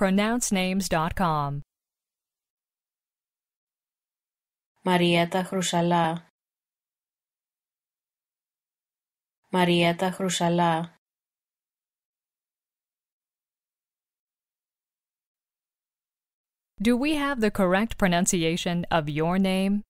pronouncenames.com. Marietta Χρουσαλά Marietta Χρουσαλά Do we have the correct pronunciation of your name?